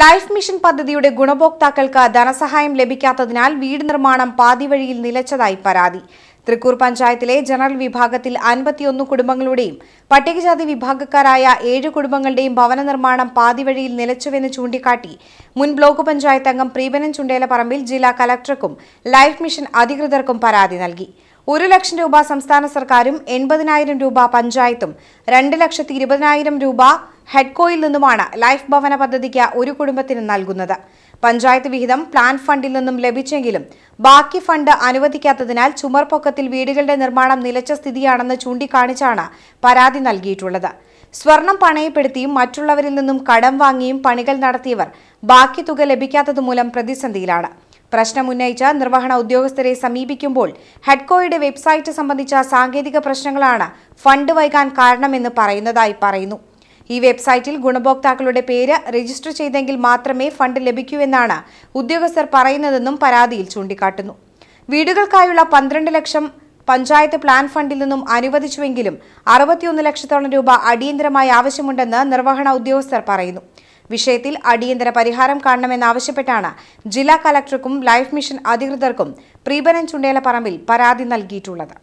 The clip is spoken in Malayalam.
ലൈഫ് മിഷൻ പദ്ധതിയുടെ ഗുണഭോക്താക്കൾക്ക് ധനസഹായം ലഭിക്കാത്തതിനാൽ വീട് നിർമ്മാണം പാതിവഴിയിൽ നിലച്ചതായി പരാതി തൃക്കൂർ പഞ്ചായത്തിലെ ജനറൽ വിഭാഗത്തിൽ അൻപത്തിയൊന്ന് കുടുംബങ്ങളുടെയും പട്ടികജാതി വിഭാഗക്കാരായ ഏഴ് കുടുംബങ്ങളുടെയും ഭവന നിർമ്മാണം പാതിവഴിയിൽ നിലച്ചുവെന്ന് ചൂണ്ടിക്കാട്ടി മുൻ ബ്ലോക്ക് പഞ്ചായത്ത് അംഗം പ്രീപനൻ ചുണ്ടേലപ്പറമ്പിൽ ജില്ലാ കലക്ടർക്കും ലൈഫ് മിഷൻ അധികൃതർക്കും പരാതി നൽകി ഒരു ലക്ഷം രൂപ സംസ്ഥാന സർക്കാരും എൺപതിനായിരം രൂപ പഞ്ചായത്തും രണ്ട് ലക്ഷത്തി ഇരുപതിനായിരം രൂപ ഹെഡ്കോയിൽ നിന്നുമാണ് ലൈഫ് ഭവന പദ്ധതിക്ക് ഒരു കുടുംബത്തിന് നൽകുന്നത് പഞ്ചായത്ത് വിഹിതം പ്ലാൻ ഫണ്ടിൽ നിന്നും ലഭിച്ചെങ്കിലും ബാക്കി ഫണ്ട് അനുവദിക്കാത്തതിനാൽ ചുമർപൊക്കത്തിൽ വീടുകളുടെ നിർമ്മാണം നിലച്ച സ്ഥിതിയാണെന്ന് ചൂണ്ടിക്കാണിച്ചാണ് പരാതി നൽകിയിട്ടുള്ളത് സ്വർണം പണയപ്പെടുത്തിയും മറ്റുള്ളവരിൽ നിന്നും കടം വാങ്ങിയും പണികൾ നടത്തിയവർ ബാക്കി തുക ലഭിക്കാത്തതുമൂലം പ്രതിസന്ധിയിലാണ് പ്രശ്നം ഉന്നയിച്ച നിർവഹണ ഉദ്യോഗസ്ഥരെ സമീപിക്കുമ്പോൾ ഹെഡ്കോയുടെ വെബ്സൈറ്റ് സംബന്ധിച്ച സാങ്കേതിക പ്രശ്നങ്ങളാണ് ഫണ്ട് വൈകാൻ കാരണമെന്ന് പറയുന്നതായി പറയുന്നു ഈ വെബ്സൈറ്റിൽ ഗുണഭോക്താക്കളുടെ പേര് രജിസ്റ്റർ ചെയ്തെങ്കിൽ മാത്രമേ ഫണ്ട് ലഭിക്കൂ എന്നാണ് ഉദ്യോഗസ്ഥർ പറയുന്നതെന്നും പരാതിയിൽ ചൂണ്ടിക്കാട്ടുന്നു വീടുകൾക്കായുള്ള പന്ത്രണ്ട് ലക്ഷം പഞ്ചായത്ത് പ്ലാൻ ഫണ്ടിൽ നിന്നും അനുവദിച്ചുവെങ്കിലും അറുപത്തിയൊന്ന് ലക്ഷത്തോളം രൂപ അടിയന്തരമായി ആവശ്യമുണ്ടെന്ന് നിർവഹണ ഉദ്യോഗസ്ഥർ പറയുന്നു വിഷയത്തിൽ അടിയന്തര പരിഹാരം കാണണമെന്നാവശ്യപ്പെട്ടാണ് ജില്ലാ കലക്ടർക്കും ലൈഫ് മിഷൻ അധികൃതർക്കും പ്രീബനൻ ചുണ്ടേലപ്പറമ്പിൽ പരാതി നൽകിയിട്ടുള്ളത്